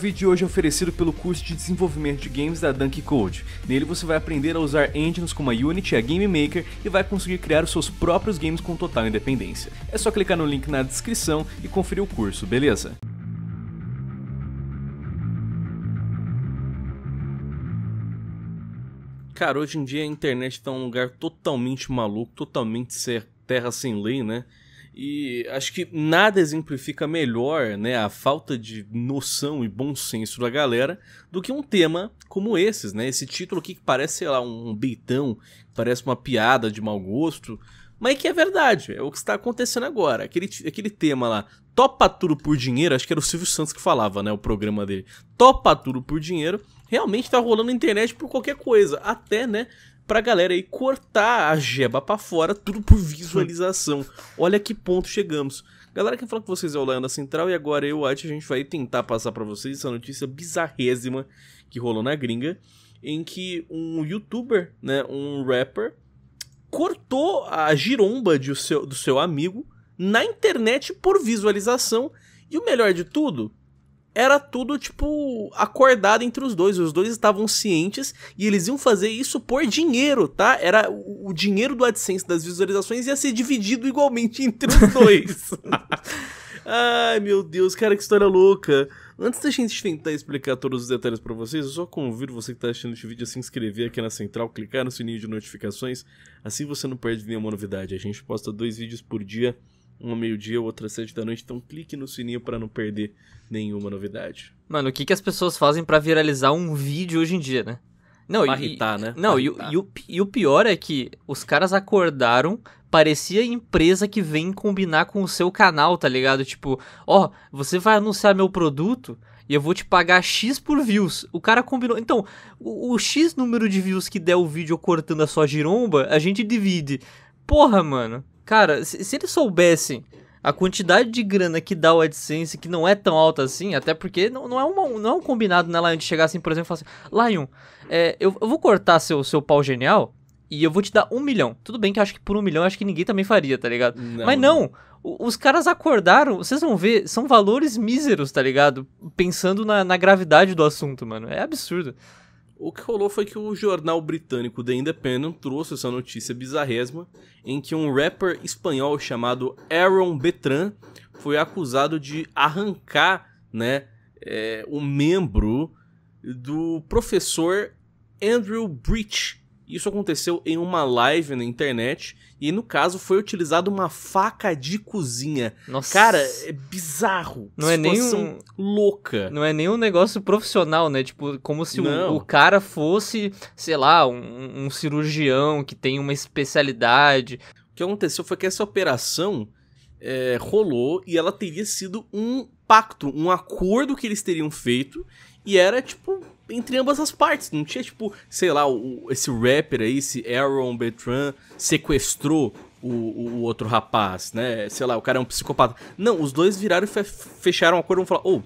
O vídeo de hoje é oferecido pelo curso de desenvolvimento de games da Dunk Code. Nele você vai aprender a usar engines como a Unity e a Game Maker e vai conseguir criar os seus próprios games com total independência. É só clicar no link na descrição e conferir o curso, beleza? Cara, hoje em dia a internet está um lugar totalmente maluco, totalmente terra sem lei, né? E acho que nada exemplifica melhor né, a falta de noção e bom senso da galera do que um tema como esses, né? Esse título aqui que parece, sei lá, um beitão, parece uma piada de mau gosto, mas que é verdade, é o que está acontecendo agora. Aquele, aquele tema lá, topa tudo por dinheiro, acho que era o Silvio Santos que falava, né? O programa dele, topa tudo por dinheiro, realmente tá rolando na internet por qualquer coisa, até, né? pra galera aí cortar a jeba pra fora, tudo por visualização. Olha que ponto chegamos. Galera, quem fala com vocês é o Leandro Central e agora eu, Ati, a gente vai tentar passar para vocês essa notícia bizarrésima que rolou na gringa, em que um youtuber, né, um rapper, cortou a giromba de seu, do seu amigo na internet por visualização. E o melhor de tudo, era tudo, tipo, acordado entre os dois. Os dois estavam cientes e eles iam fazer isso por dinheiro, tá? Era o, dinheiro do AdSense das visualizações ia ser dividido igualmente entre os dois. Ai, meu Deus, cara, que história louca. Antes da gente tentar explicar todos os detalhes para vocês, eu só convido você que está assistindo este vídeo a se inscrever aqui na central, clicar no sininho de notificações, assim você não perde nenhuma novidade. A gente posta dois vídeos por dia uma meio-dia, outra sete da noite. Então clique no sininho para não perder nenhuma novidade. Mano, o que, que as pessoas fazem para viralizar um vídeo hoje em dia, né? Não, pra e, irritar, né? Não, e, e, o, e o pior é que os caras acordaram, parecia empresa que vem combinar com o seu canal, tá ligado? Tipo, ó, oh, você vai anunciar meu produto e eu vou te pagar X por views. O cara combinou. Então, o, o X número de views que der o vídeo cortando a sua giromba, a gente divide. Porra, mano. Cara, se, se eles soubessem a quantidade de grana que dá o AdSense, que não é tão alta assim, até porque não, não, é, uma, não é um combinado na né, Lion chegar assim, por exemplo, e falar assim, Lion, é, eu, eu, vou cortar seu, seu pau genial e eu vou te dar um milhão. Tudo bem que acho que por um milhão acho que ninguém também faria, tá ligado? Não. Mas não, né? os caras acordaram, vocês vão ver, são valores míseros, tá ligado? Pensando na, na gravidade do assunto, mano. É absurdo. O que rolou foi que o jornal britânico The Independent trouxe essa notícia bizarresma em que um rapper espanhol chamado Aaron Betran foi acusado de arrancar né, é, um membro do professor Andrew Breach, isso aconteceu em uma live na internet e no caso foi utilizada uma faca de cozinha. Nossa. Cara, é bizarro. Não é nem um... louca. Não é nem um negócio profissional, né? Tipo, como se o, o, cara fosse, sei lá, um, um cirurgião que tem uma especialidade. O que aconteceu foi que essa operação é, rolou e ela teria sido um pacto, um acordo que eles teriam feito e era, tipo, entre ambas as partes. Não tinha, tipo, sei lá, o, esse rapper aí, esse Aaron Bertrand, sequestrou o, o, outro rapaz, né? Sei lá, o cara é um psicopata. Não, os dois viraram e fecharam a acordo e falaram, ô, oh,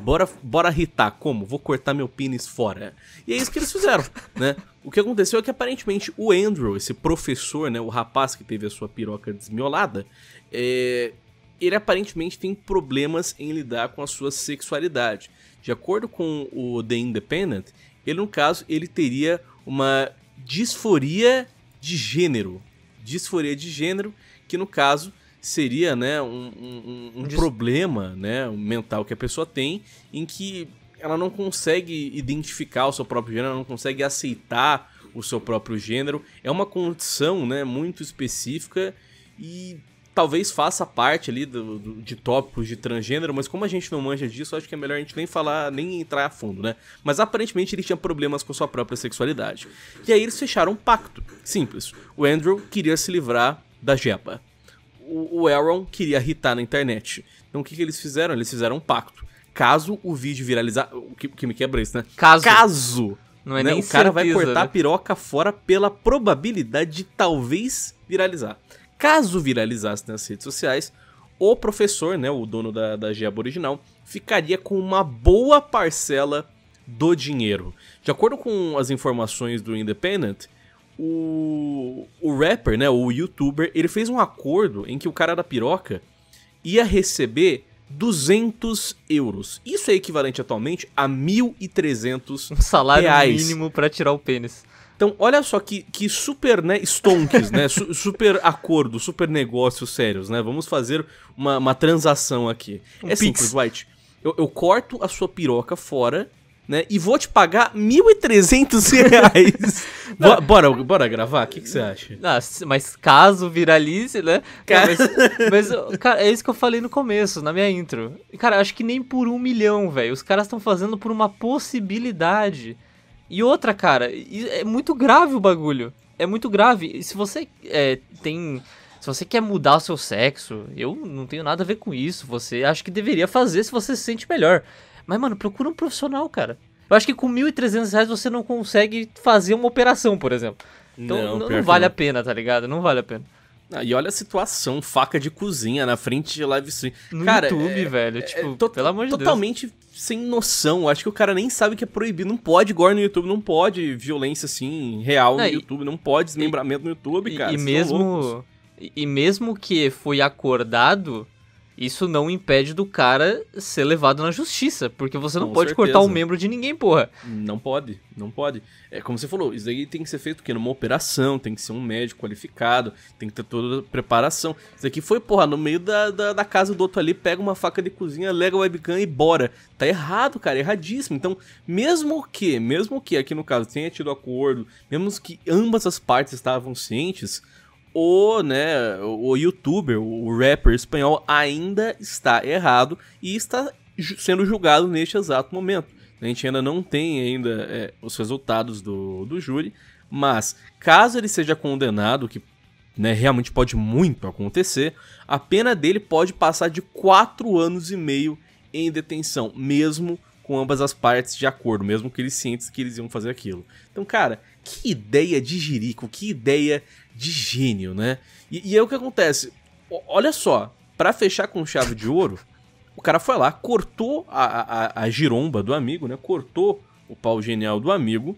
bora, bora ritar, como? Vou cortar meu pênis fora. E é isso que eles fizeram, né? O que aconteceu é que aparentemente o Andrew, esse professor, né? O rapaz que teve a sua piroca desmiolada, é... ele aparentemente tem problemas em lidar com a sua sexualidade. De acordo com o The Independent, ele, no caso, ele teria uma disforia de gênero. Disforia de gênero, que no caso seria né, um, um, um, problema né, mental que a pessoa tem em que ela não consegue identificar o seu próprio gênero, ela não consegue aceitar o seu próprio gênero. É uma condição né, muito específica e talvez faça parte ali do, do, de tópicos de transgênero, mas como a gente não manja disso, acho que é melhor a gente nem falar, nem entrar a fundo, né? Mas aparentemente ele tinha problemas com sua própria sexualidade. E aí eles fecharam um pacto. Simples. O Andrew queria se livrar da Jeba. O, o Aaron queria irritar na internet. Então o que, que eles fizeram? Eles fizeram um pacto. Caso o vídeo viralizar. O que, que me quebra isso, né? Caso. Caso não é né? nem O cara certeza, vai cortar né? a piroca fora pela probabilidade de talvez viralizar. Caso viralizasse nas redes sociais, o professor, né, o dono da, da original, ficaria com uma boa parcela do dinheiro. De acordo com as informações do Independent, o, o rapper, né, o youtuber, ele fez um acordo em que o cara da piroca ia receber 200 euros. Isso é equivalente atualmente a 1.300 Um salário reais. mínimo para tirar o pênis. Então, olha só que, que super, né, stonks, né? Su super acordo, super negócios sérios, né? Vamos fazer uma, uma transação aqui. Um é pix. simples, White. Eu, eu corto a sua piroca fora né? E vou te pagar 1.300 reais. bora, bora gravar? O que, você acha? Ah, mas caso viralize, né? Cara... mas, mas, cara, é isso que eu falei no começo, na minha intro. Cara, acho que nem por um milhão, velho. Os caras estão fazendo por uma possibilidade. E outra, cara, é muito grave o bagulho. É muito grave. Se você é, tem. Se você quer mudar o seu sexo, eu não tenho nada a ver com isso. Você acho que deveria fazer se você se sente melhor. Mas, mano, procura um profissional, cara. Eu acho que com 1.300 reais você não consegue fazer uma operação, por exemplo. Então não, não vale não. a pena, tá ligado? Não vale a pena. Ah, e olha a situação, faca de cozinha na frente de live stream. No cara, YouTube, é, velho. É, tipo, é, pelo amor de totalmente Deus. Totalmente sem noção. Acho que o cara nem sabe que é proibido. Não pode gore no YouTube, não pode violência assim, real não, no e, YouTube, não pode desmembramento e, no YouTube, cara. E, e mesmo. E mesmo que foi acordado, isso não impede do cara ser levado na justiça, porque você não Com pode certeza. cortar um membro de ninguém, porra. Não pode, não pode. É como você falou, isso daí tem que ser feito que numa operação, tem que ser um médico qualificado, tem que ter toda a preparação. Isso daqui foi, porra, no meio da, da, da casa do outro ali, pega uma faca de cozinha, lega o webcam e bora. Tá errado, cara, erradíssimo. Então, mesmo que, mesmo que aqui no caso tenha tido acordo, mesmo que ambas as partes estavam cientes, o, né, o youtuber, o rapper espanhol ainda está errado e está sendo julgado neste exato momento. A gente ainda não tem ainda é, os resultados do, do júri, mas caso ele seja condenado, que né, realmente pode muito acontecer, a pena dele pode passar de 4 anos e meio em detenção, mesmo com ambas as partes de acordo, mesmo que eles cientes que eles iam fazer aquilo. Então, cara, que ideia de jirico, que ideia de gênio, né? E, e é o que acontece. olha só, para fechar com chave de ouro, o cara foi lá, cortou a, a, a giromba do amigo, né? Cortou o pau genial do amigo.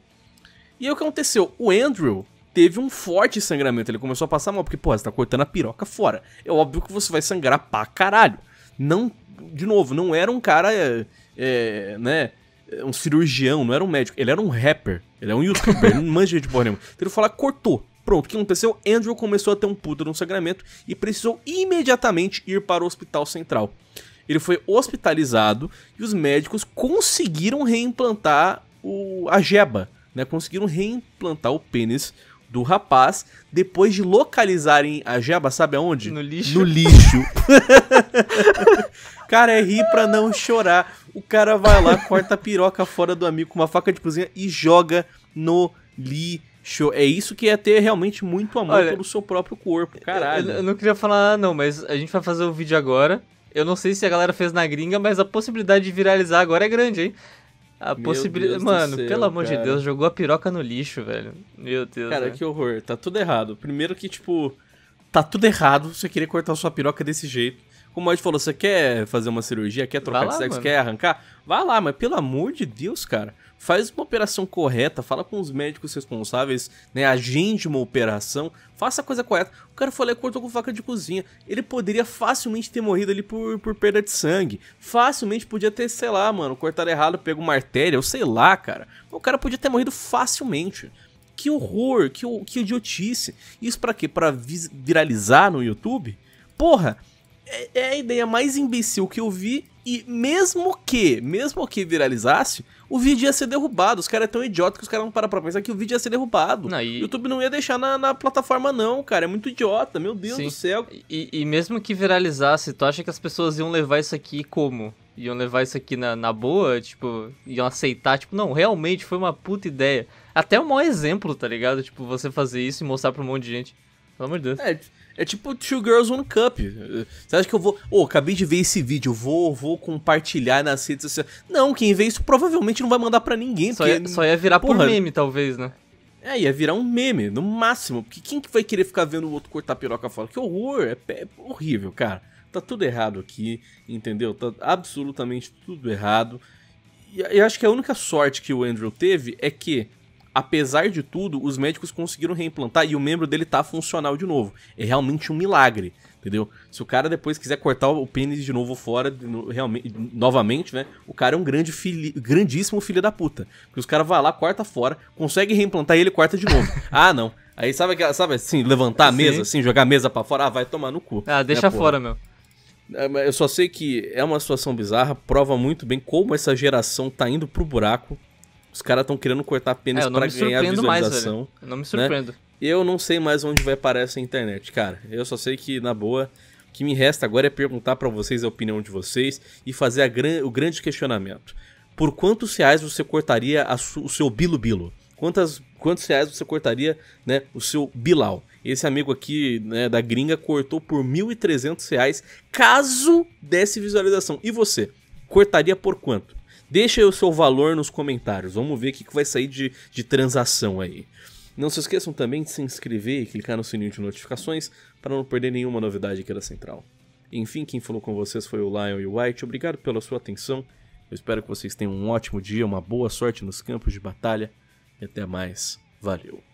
E aí o que aconteceu? O Andrew teve um forte sangramento. Ele começou a passar mal, porque, pô, você tá cortando a piroca fora. É óbvio que você vai sangrar pra caralho. Não, de novo, não era um cara eh, é, né, um cirurgião, não era um médico, ele era um rapper, ele é um youtuber, não manja de porra nenhuma. Então ele falou, cortou. Pronto, o que aconteceu? Andrew começou a ter um puto no sangramento e precisou imediatamente ir para o hospital central. Ele foi hospitalizado e os médicos conseguiram reimplantar o, a jeba, né? Conseguiram reimplantar o pênis do rapaz depois de localizarem a jeba, sabe aonde? No lixo. No lixo. cara, é rir pra não chorar. O cara vai lá, corta a piroca fora do amigo com uma faca de cozinha e joga no lixo. É isso que é ter realmente muito amor Olha, pelo seu próprio corpo, caralho. Eu, eu não queria falar ah, não, mas a gente vai fazer o um vídeo agora. Eu não sei se a galera fez na gringa, mas a possibilidade de viralizar agora é grande, hein? A possibilidade. Mano, céu, pelo amor cara. de Deus, jogou a piroca no lixo, velho. Meu Deus. Cara, que horror. Tá tudo errado. Primeiro que, tipo, tá tudo errado você querer cortar sua piroca desse jeito. Como a gente falou, você quer fazer uma cirurgia, quer trocar lá, de sexo, mano. quer arrancar? Vá lá, mas pelo amor de Deus, cara, faz uma operação correta, fala com os médicos responsáveis, né? Agende uma operação, faça a coisa correta. O cara falou, lá e cortou com faca de cozinha. Ele poderia facilmente ter morrido ali por, por perda de sangue. Facilmente podia ter, sei lá, mano, cortado errado, pego uma artéria, ou sei lá, cara. O cara podia ter morrido facilmente. Que horror, que, que idiotice. Isso para quê? Para viralizar no YouTube? Porra, é, é, a ideia mais imbecil que eu vi. E mesmo que, mesmo que viralizasse, o vídeo ia ser derrubado. Os caras são é idiotas que os caras não param pra pensar que o vídeo ia ser derrubado. O e... YouTube não ia deixar na, na, plataforma, não, cara. É muito idiota, meu Deus Sim. do céu. E, e, mesmo que viralizasse, tu acha que as pessoas iam levar isso aqui como? Iam levar isso aqui na, na boa? Tipo, iam aceitar? Tipo, não, realmente foi uma puta ideia. Até um mau exemplo, tá ligado? Tipo, você fazer isso e mostrar pra um monte de gente. Pelo amor de Deus. É, é tipo Two Girls One Cup. Você acha que eu vou. Ô, oh, acabei de ver esse vídeo, vou, vou compartilhar nas redes sociais. Não, quem vê isso provavelmente não vai mandar para ninguém. Só ia, só ia virar um meme, talvez, né? É, ia virar um meme, no máximo. Porque quem que vai querer ficar vendo o outro cortar a piroca fora? Que horror! É, é horrível, cara. Tá tudo errado aqui, entendeu? Tá absolutamente tudo errado. E eu acho que a única sorte que o Andrew teve é que apesar de tudo, os médicos conseguiram reimplantar e o membro dele tá funcional de novo. É realmente um milagre, entendeu? Se o cara depois quiser cortar o pênis de novo fora, realmente, novamente, né? O cara é um grande fili grandíssimo filho da puta. Porque os caras vão lá, corta fora, consegue reimplantar e ele corta de novo. ah, não. Aí sabe, sabe assim, levantar a mesa, Sim. assim, jogar a mesa para fora, ah, vai tomar no cu. Ah, né, deixa né, fora, meu. É, eu só sei que é uma situação bizarra, prova muito bem como essa geração tá indo pro buraco os caras estão querendo cortar pênis é, pra ganhar visualização. Mais, eu não me né? surpreendo. Né? Eu não sei mais onde vai parar essa internet, cara. Eu só sei que, na boa, o que me resta agora é perguntar para vocês a opinião de vocês e fazer gran... o grande questionamento. Por quantos reais você cortaria su... o seu bilo-bilo? Quantas... Quantos reais você cortaria né, o seu bilau? Esse amigo aqui né, da gringa cortou por R$ 1.300 caso desse visualização. E você? Cortaria por quanto? Deixa aí o seu valor nos comentários. Vamos ver o que, vai sair de, de transação aí. Não se esqueçam também de se inscrever e clicar no sininho de notificações para não perder nenhuma novidade aqui da Central. Enfim, quem falou com vocês foi o Lion e o White. Obrigado pela sua atenção. Eu espero que vocês tenham um ótimo dia, uma boa sorte nos campos de batalha e até mais. Valeu!